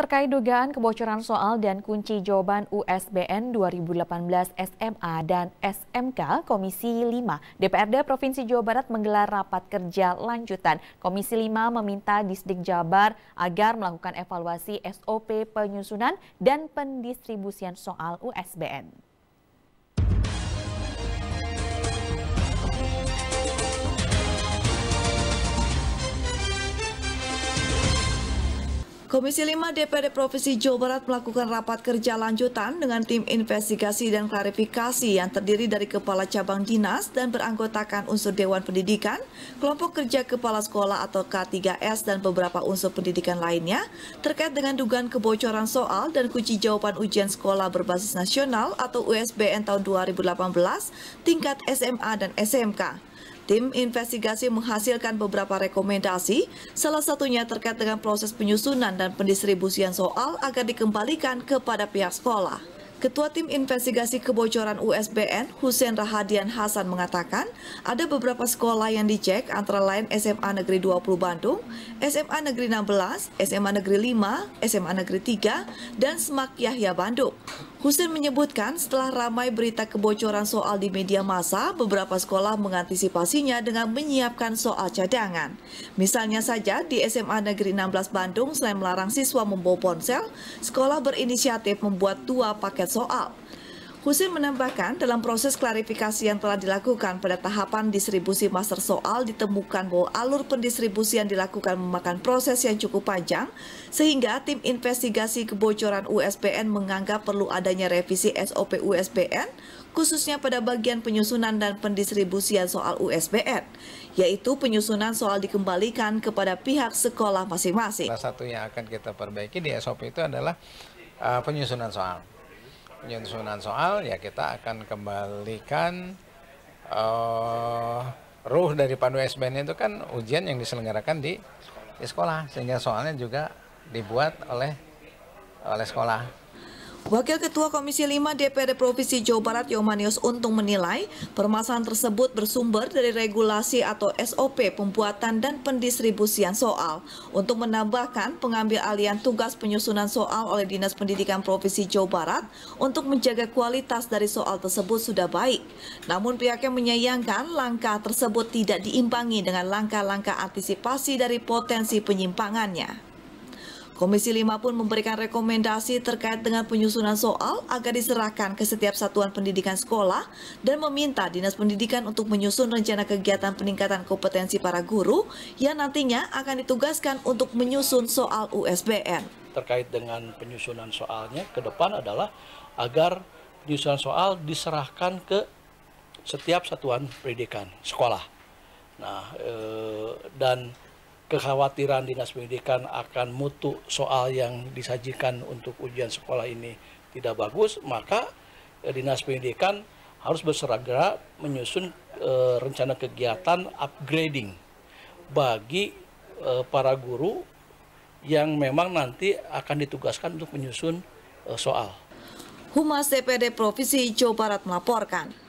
terkait dugaan kebocoran soal dan kunci jawaban USBN 2018 SMA dan SMK Komisi 5 DPRD Provinsi Jawa Barat menggelar rapat kerja lanjutan. Komisi 5 meminta Disdik Jabar agar melakukan evaluasi SOP penyusunan dan pendistribusian soal USBN. Komisi 5 DPD Provinsi Jawa Barat melakukan rapat kerja lanjutan dengan tim investigasi dan klarifikasi yang terdiri dari kepala cabang dinas dan beranggotakan unsur Dewan Pendidikan, kelompok kerja kepala sekolah atau K3S dan beberapa unsur pendidikan lainnya terkait dengan dugaan kebocoran soal dan kunci jawaban ujian sekolah berbasis nasional atau USBN tahun 2018 tingkat SMA dan SMK. Tim investigasi menghasilkan beberapa rekomendasi, salah satunya terkait dengan proses penyusunan dan pendistribusian soal agar dikembalikan kepada pihak sekolah. Ketua Tim Investigasi Kebocoran USBN, Hussein Rahadian Hasan mengatakan, ada beberapa sekolah yang dicek antara lain SMA Negeri 20 Bandung, SMA Negeri 16, SMA Negeri 5, SMA Negeri 3, dan Semak Yahya Bandung. Husin menyebutkan setelah ramai berita kebocoran soal di media massa, beberapa sekolah mengantisipasinya dengan menyiapkan soal cadangan. Misalnya saja di SMA Negeri 16 Bandung selain melarang siswa membawa ponsel, sekolah berinisiatif membuat dua paket soal. Husin menambahkan, dalam proses klarifikasi yang telah dilakukan pada tahapan distribusi master soal ditemukan bahwa alur pendistribusian dilakukan memakan proses yang cukup panjang, sehingga tim investigasi kebocoran USBN menganggap perlu adanya revisi SOP USBN, khususnya pada bagian penyusunan dan pendistribusian soal USBN, yaitu penyusunan soal dikembalikan kepada pihak sekolah masing-masing. Salah satu yang akan kita perbaiki di SOP itu adalah uh, penyusunan soal penyusunan soal ya kita akan kembalikan uh, ruh dari pandu SBN itu kan ujian yang diselenggarakan di, di sekolah sehingga soalnya juga dibuat oleh oleh sekolah. Wakil Ketua Komisi 5 DPRD Provinsi Jawa Barat Yomanius Untung menilai permasalahan tersebut bersumber dari regulasi atau SOP pembuatan dan pendistribusian soal. Untuk menambahkan pengambil alian tugas penyusunan soal oleh Dinas Pendidikan Provinsi Jawa Barat untuk menjaga kualitas dari soal tersebut sudah baik. Namun pihaknya menyayangkan langkah tersebut tidak diimbangi dengan langkah-langkah antisipasi dari potensi penyimpangannya. Komisi 5 pun memberikan rekomendasi terkait dengan penyusunan soal agar diserahkan ke setiap satuan pendidikan sekolah dan meminta Dinas Pendidikan untuk menyusun rencana kegiatan peningkatan kompetensi para guru yang nantinya akan ditugaskan untuk menyusun soal USBN terkait dengan penyusunan soalnya ke depan adalah agar penyusunan soal diserahkan ke setiap satuan pendidikan sekolah. Nah, eh, dan kekhawatiran dinas pendidikan akan mutu soal yang disajikan untuk ujian sekolah ini tidak bagus, maka eh, dinas pendidikan harus berseragam menyusun e, rencana kegiatan upgrading bagi e, para guru yang memang nanti akan ditugaskan untuk menyusun e, soal. Humas DPD Provinsi Jawa Barat melaporkan,